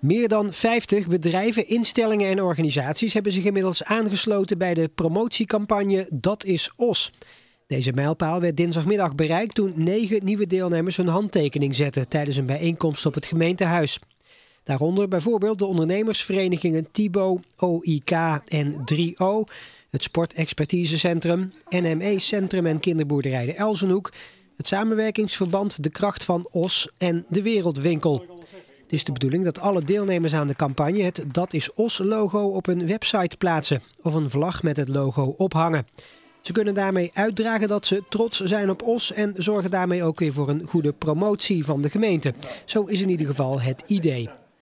Meer dan 50 bedrijven, instellingen en organisaties hebben zich inmiddels aangesloten bij de promotiecampagne Dat is OS. Deze mijlpaal werd dinsdagmiddag bereikt toen negen nieuwe deelnemers hun handtekening zetten tijdens een bijeenkomst op het gemeentehuis. Daaronder bijvoorbeeld de ondernemersverenigingen Tibo, OIK en 3O, het Sportexpertisecentrum, NME Centrum en Kinderboerderij de Elzenhoek, het Samenwerkingsverband De Kracht van OS en de Wereldwinkel. Het is de bedoeling dat alle deelnemers aan de campagne het Dat is Os-logo op hun website plaatsen of een vlag met het logo ophangen. Ze kunnen daarmee uitdragen dat ze trots zijn op Os en zorgen daarmee ook weer voor een goede promotie van de gemeente. Zo is in ieder geval het idee.